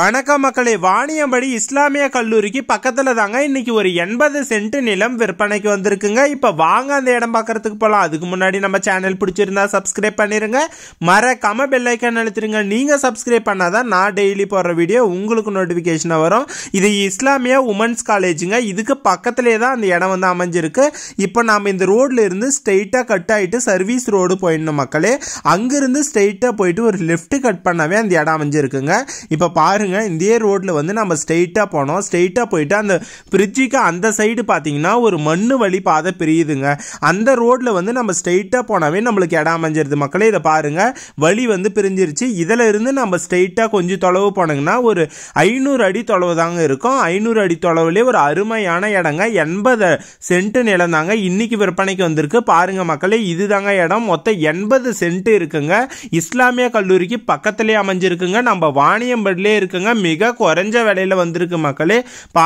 வணக்கம் மக்களே வாணியம்படி இஸ்லாமிய கல்லூரிக்கு பக்கத்தில் தாங்க இன்னைக்கு ஒரு எண்பது சென்ட் நிலம் விற்பனைக்கு வந்திருக்குங்க இப்போ வாங்க அந்த இடம் பார்க்கறதுக்கு போகலாம் அதுக்கு முன்னாடி நம்ம சேனல் பிடிச்சிருந்தா சப்ஸ்கிரைப் பண்ணிருங்க மறக்காம பெல்லைக்கன் அழுத்திருங்க நீங்கள் சப்ஸ்கிரைப் பண்ணாதான் நான் டெய்லி போடுற வீடியோ உங்களுக்கு நோட்டிபிகேஷன் வரும் இது இஸ்லாமிய உமன்ஸ் காலேஜுங்க இதுக்கு பக்கத்திலே தான் அந்த இடம் வந்து அமைஞ்சிருக்கு இப்போ நாம் இந்த ரோட்ல இருந்து ஸ்ட்ரெயிட்டாக கட் ஆகிட்டு சர்வீஸ் ரோடு போயிடணும் மக்களே அங்கிருந்து ஸ்ட்ரெயிட்டாக போயிட்டு ஒரு லெஃப்ட் கட் பண்ணவே அந்த இடம் அமைஞ்சிருக்குங்க இப்போ பாரு பாருங்க இதே ரோட்டில் வந்து நம்ம ஸ்ட்ரெயிட்டாக போனோம் ஸ்ட்ரெயிட்டாக போயிட்டு அந்த பிரிட்ஜுக்கு அந்த சைடு பாத்தீங்கன்னா ஒரு மண்ணு வழி பாதை பிரியுதுங்க அந்த ரோட்ல வந்து நம்ம ஸ்ட்ரெயிட்டாக போனாவே நம்மளுக்கு இடம் அமைஞ்சிருது மக்களே இதை பாருங்கள் வழி வந்து பிரிஞ்சிருச்சு இதில் இருந்து நம்ம ஸ்ட்ரெயிட்டாக கொஞ்சம் தொலைவு போனோங்கன்னா ஒரு ஐநூறு அடி தொலைவு தாங்க இருக்கும் ஐநூறு அடி தொலைவுலேயே ஒரு அருமையான இடங்க எண்பது சென்ட் நிலம் தாங்க விற்பனைக்கு வந்திருக்கு பாருங்கள் மக்களே இதுதாங்க இடம் மொத்தம் எண்பது சென்ட் இருக்குங்க இஸ்லாமிய கல்லூரிக்கு பக்கத்திலே அமைஞ்சிருக்குங்க நம்ம வாணியம்பேட்லேயே இருக்கு வந்திருக்குங்க மிக குறைஞ்ச விலையில் வந்திருக்கு மக்களே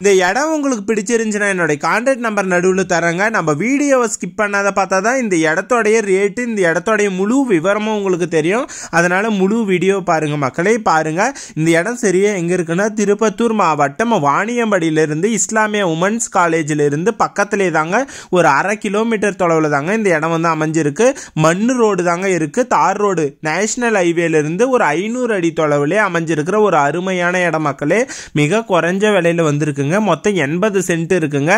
இந்த இடம் உங்களுக்கு பிடிச்சிருந்துச்சுன்னா என்னுடைய கான்டாக்ட் நம்பர் நடுவில் தரேங்க நம்ம வீடியோவை ஸ்கிப் பண்ணாத பார்த்தா தான் இந்த இடத்தோடைய ரேட்டு இந்த இடத்தோடைய முழு விவரமும் உங்களுக்கு தெரியும் அதனால் முழு வீடியோ பாருங்கள் மக்களே பாருங்கள் இந்த இடம் சரியாக எங்கே இருக்குன்னா திருப்பத்தூர் மாவட்டம் வாணியம்படியிலிருந்து இஸ்லாமிய உமன்ஸ் காலேஜிலிருந்து பக்கத்திலே தாங்க ஒரு அரை கிலோமீட்டர் தொலைவில் தாங்க இந்த இடம் வந்து அமைஞ்சிருக்கு மண் ரோடு தாங்க இருக்குது தார் ரோடு நேஷனல் ஹைவேலேருந்து ஒரு ஐநூறு அடி தொலைவிலே அமைஞ்சிருக்கிற ஒரு அருமை அருமையான இடம் மக்களே மிக குறைஞ்ச விலையில் வந்திருக்குங்க மொத்தம் எண்பது சென்ட் இருக்குங்க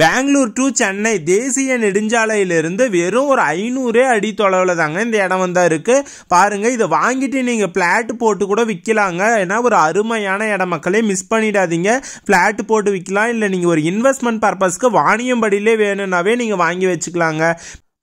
பெங்களூர் டு சென்னை தேசிய நெடுஞ்சாலையிலிருந்து வெறும் ஒரு ஐநூறே அடி தொலைவில் தாங்க இந்த இடம் வந்து இருக்கு பாருங்க இதை வாங்கிட்டு நீங்கள் பிளாட் போட்டு கூட விற்கலாங்க ஏன்னா ஒரு அருமையான இடம் மக்களே மிஸ் பண்ணிடாதீங்க பிளாட் போட்டு விற்கலாம் இல்லை நீங்கள் ஒரு இன்வெஸ்ட்மெண்ட் பர்பஸ்க்கு வாணியம்படியிலே வேணும்னாவே நீங்கள் வாங்கி வச்சுக்கலாங்க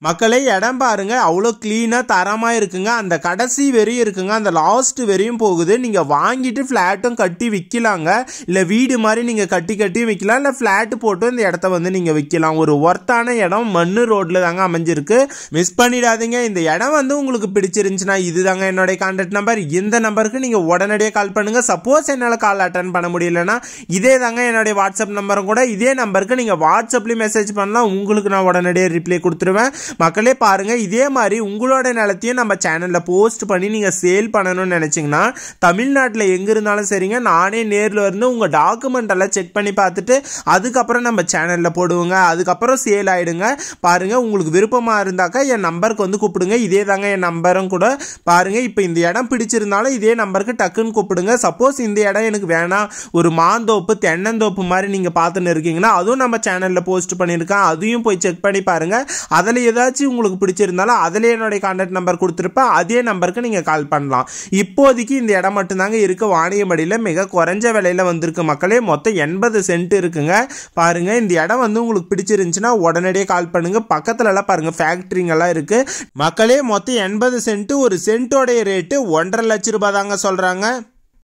மக்களை இடம் பாருங்க அவ்வளோ க்ளீனாக தரமாக இருக்குங்க அந்த கடைசி வரையும் இருக்குங்க அந்த லாஸ்ட் வரையும் போகுது நீங்கள் வாங்கிட்டு ஃப்ளாட்டும் கட்டி விற்கலாங்க இல்லை வீடு மாதிரி நீங்கள் கட்டி கட்டியும் விற்கலாம் இல்லை ஃப்ளாட்டு போட்டும் இந்த இடத்த வந்து நீங்கள் விற்கலாம் ஒரு ஒர்த்தான இடம் மண் ரோட்டில் தாங்க அமைஞ்சிருக்கு மிஸ் பண்ணிடாதீங்க இந்த இடம் வந்து உங்களுக்கு பிடிச்சிருந்துச்சுன்னா இது தாங்க என்னுடைய கான்டாக்ட் நம்பர் இந்த நம்பருக்கு நீங்கள் உடனடியாக கால் பண்ணுங்கள் சப்போஸ் என்னால் கால் அட்டன் பண்ண முடியலன்னா இதே தாங்க என்னுடைய வாட்ஸ்அப் நம்பரும் கூட இதே நம்பருக்கு நீங்கள் வாட்ஸ்அப்லேயும் மெசேஜ் பண்ணலாம் உங்களுக்கு நான் உடனடியாக ரிப்ளை கொடுத்துருவேன் மக்களே பாருங்கள் இதே மாதிரி உங்களோட நிலத்தையும் நம்ம சேனலில் போஸ்ட் பண்ணி நீங்கள் சேல் பண்ணணும்னு நினச்சிங்கன்னா தமிழ்நாட்டில் எங்கே இருந்தாலும் சரிங்க நானே நேரில் இருந்து உங்கள் டாக்குமெண்ட் எல்லாம் செக் பண்ணி பார்த்துட்டு அதுக்கப்புறம் நம்ம சேனலில் போடுவோங்க அதுக்கப்புறம் சேல் ஆகிடுங்க பாருங்கள் உங்களுக்கு விருப்பமாக இருந்தாக்கா என் நம்பருக்கு வந்து கூப்பிடுங்க இதே தாங்க என் நம்பரும் கூட பாருங்கள் இப்போ இந்த இடம் பிடிச்சிருந்தாலும் இதே நம்பருக்கு டக்குன்னு கூப்பிடுங்க சப்போஸ் இந்த இடம் எனக்கு வேணாம் ஒரு மாந்தோப்பு தென்னந்தோப்பு மாதிரி நீங்கள் பார்த்துன்னு இருக்கீங்கன்னா அதுவும் நம்ம சேனலில் போஸ்ட் பண்ணியிருக்கேன் அதையும் போய் செக் பண்ணி பாருங்கள் அதில் ஏதாவது ஏதாச்சும் உங்களுக்கு பிடிச்சிருந்தாலும் அதிலே என்னுடைய கான்டாக்ட் நம்பர் கொடுத்துருப்பேன் அதே நம்பருக்கு நீங்கள் கால் பண்ணலாம் இப்போதைக்கு இந்த இடம் மட்டும்தாங்க இருக்குது வாணியம்படியில் மிக குறைஞ்ச விலையில் வந்திருக்கு மக்களே மொத்தம் எண்பது சென்ட் இருக்குங்க பாருங்கள் இந்த இடம் வந்து உங்களுக்கு பிடிச்சிருந்துச்சுன்னா உடனடியே கால் பண்ணுங்கள் பக்கத்துலலாம் பாருங்கள் ஃபேக்ட்ரிங்கெல்லாம் இருக்குது மக்களே மொத்தம் எண்பது சென்ட்டு ஒரு சென்ட்டோடைய ரேட்டு ஒன்றரை லட்ச ரூபாய் தாங்க சொல்கிறாங்க